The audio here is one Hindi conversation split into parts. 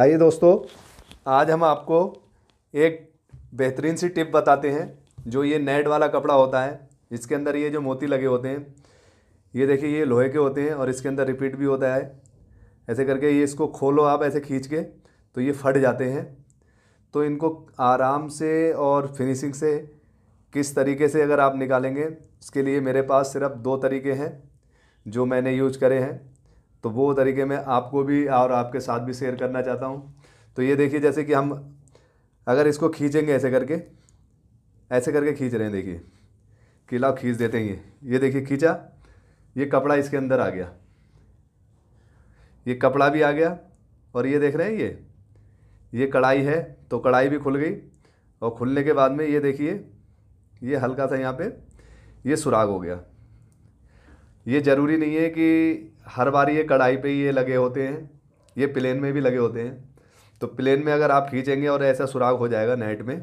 आइए दोस्तों आज हम आपको एक बेहतरीन सी टिप बताते हैं जो ये नेट वाला कपड़ा होता है इसके अंदर ये जो मोती लगे होते हैं ये देखिए ये लोहे के होते हैं और इसके अंदर रिपीट भी होता है ऐसे करके ये इसको खोलो आप ऐसे खींच के तो ये फट जाते हैं तो इनको आराम से और फिनिशिंग से किस तरीके से अगर आप निकालेंगे इसके लिए मेरे पास सिर्फ दो तरीके हैं जो मैंने यूज करे हैं तो वो तरीके में आपको भी और आपके साथ भी शेयर करना चाहता हूँ तो ये देखिए जैसे कि हम अगर इसको खींचेंगे ऐसे करके ऐसे करके खींच रहे हैं देखिए कि लाओ खींच देते हैं ये ये देखिए खींचा ये कपड़ा इसके अंदर आ गया ये कपड़ा भी आ गया और ये देख रहे हैं ये ये कढ़ाई है तो कढ़ाई भी खुल गई और खुलने के बाद में ये देखिए ये हल्का सा यहाँ पे ये सुराग हो गया ये ज़रूरी नहीं है कि हर बार ये कढ़ाई पे ये लगे होते हैं ये प्लेन में भी लगे होते हैं तो प्लेन में अगर आप खींचेंगे और ऐसा सुराग हो जाएगा नेट में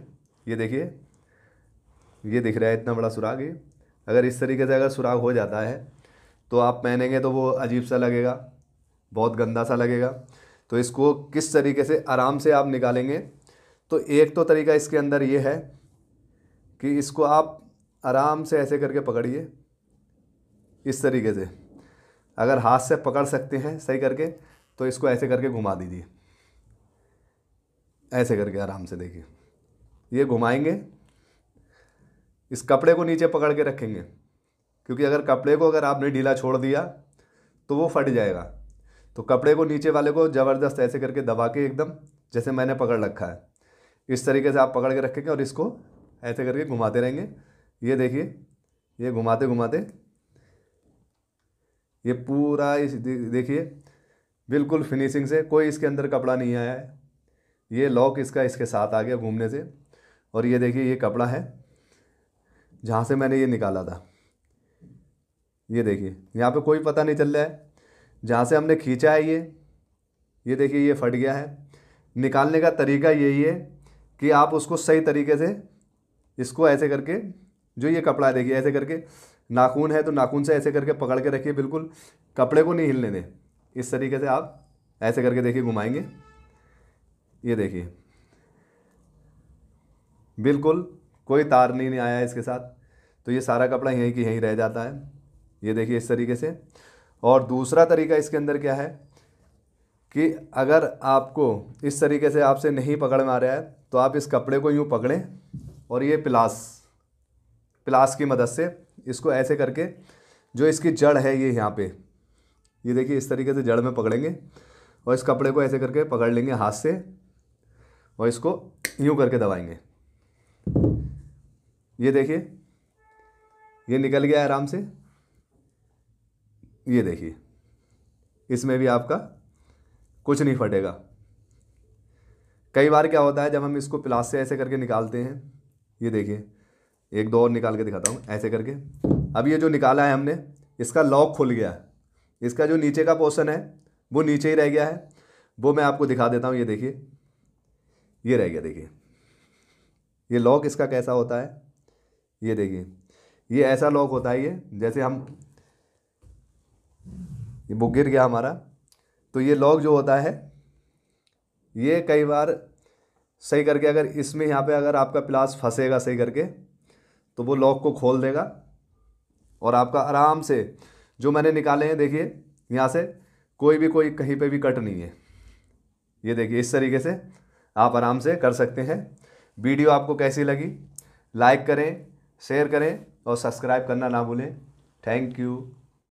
ये देखिए ये दिख रहा है इतना बड़ा सुराग ये अगर इस तरीके से अगर सुराग हो जाता है तो आप पहनेंगे तो वो अजीब सा लगेगा बहुत गंदा सा लगेगा तो इसको किस तरीके से आराम से आप निकालेंगे तो एक तो तरीका इसके अंदर ये है कि इसको आप आराम से ऐसे करके पकड़िए इस तरीके से अगर हाथ से पकड़ सकते हैं सही करके तो इसको ऐसे करके घुमा दीजिए ऐसे करके आराम से देखिए ये घुमाएंगे इस कपड़े को नीचे पकड़ के रखेंगे क्योंकि अगर कपड़े को अगर आपने ढीला छोड़ दिया तो वो फट जाएगा तो कपड़े को नीचे वाले को ज़बरदस्त ऐसे करके दबा के एकदम जैसे मैंने पकड़ रखा है इस तरीके से आप पकड़ के रखेंगे और इसको ऐसे करके घुमाते रहेंगे ये देखिए ये घुमाते घुमाते ये पूरा इस देखिए बिल्कुल फिनिशिंग से कोई इसके अंदर कपड़ा नहीं आया है ये लॉक इसका इसके साथ आ गया घूमने से और ये देखिए ये कपड़ा है जहाँ से मैंने ये निकाला था ये देखिए यहाँ पे कोई पता नहीं चल रहा है जहाँ से हमने खींचा है ये ये देखिए ये फट गया है निकालने का तरीका यही है कि आप उसको सही तरीके से इसको ऐसे करके जो ये कपड़ा देखिए ऐसे करके नाखून है तो नाखून से ऐसे करके पकड़ के रखिए बिल्कुल कपड़े को नहीं हिलने दें इस तरीके से आप ऐसे करके देखिए घुमाएंगे ये देखिए बिल्कुल कोई तार नहीं आया इसके साथ तो ये सारा कपड़ा यहीं की यहीं रह जाता है ये देखिए इस तरीके से और दूसरा तरीका इसके अंदर क्या है कि अगर आपको इस तरीके से आपसे नहीं पकड़ में आ रहा है तो आप इस कपड़े को यूँ पकड़ें और ये प्लास प्लास की मदद से इसको ऐसे करके जो इसकी जड़ है ये यहाँ पे ये देखिए इस तरीके से जड़ में पकड़ेंगे और इस कपड़े को ऐसे करके पकड़ लेंगे हाथ से और इसको यूँ करके दबाएंगे ये देखिए ये निकल गया आराम से ये देखिए इसमें भी आपका कुछ नहीं फटेगा कई बार क्या होता है जब हम इसको प्लास से ऐसे करके निकालते हैं ये देखिए एक दो और निकाल के दिखाता हूँ ऐसे करके अब ये जो निकाला है हमने इसका लॉक खुल गया है इसका जो नीचे का पोर्सन है वो नीचे ही रह गया है वो मैं आपको दिखा देता हूँ ये देखिए ये रह गया देखिए ये लॉक इसका कैसा होता है ये देखिए ये ऐसा लॉक होता है ये जैसे हम ये वो गिर गया हमारा तो ये लॉक जो होता है ये कई बार सही करके अगर इसमें यहाँ पे अगर आपका प्लास फंसेगा सही करके तो वो लॉक को खोल देगा और आपका आराम से जो मैंने निकाले हैं देखिए यहाँ से कोई भी कोई कहीं पे भी कट नहीं है ये देखिए इस तरीके से आप आराम से कर सकते हैं वीडियो आपको कैसी लगी लाइक करें शेयर करें और सब्सक्राइब करना ना भूलें थैंक यू